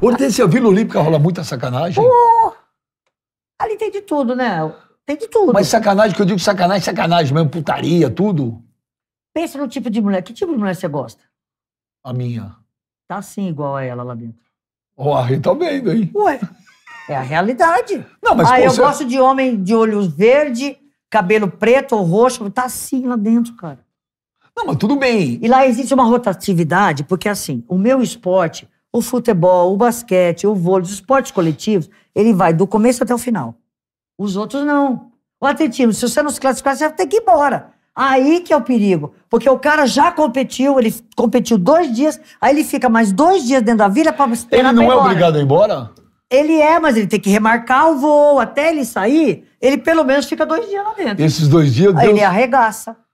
Hortência, Vila Olímpica rola muita sacanagem? Oh, ali tem de tudo, né? Tem de tudo. Mas sacanagem, que eu digo sacanagem, sacanagem mesmo, putaria, tudo. Pensa no tipo de mulher. Que tipo de mulher você gosta? A minha. Tá assim, igual a ela lá dentro. Ó, oh, a tá vendo, hein? Ué, é a realidade. Não, mas, ah, eu você... gosto de homem de olhos verde, cabelo preto ou roxo. Tá assim lá dentro, cara. Não, mas tudo bem. E lá existe uma rotatividade, porque assim, o meu esporte o futebol, o basquete, o vôlei, os esportes coletivos, ele vai do começo até o final. Os outros não. O atletismo, se você não se classificar, você vai ter que ir embora. Aí que é o perigo. Porque o cara já competiu, ele competiu dois dias, aí ele fica mais dois dias dentro da vila para esperar Ele não é obrigado a ir embora? Ele é, mas ele tem que remarcar o voo até ele sair. Ele pelo menos fica dois dias lá dentro. Esses dois dias... Aí Deus... ele arregaça.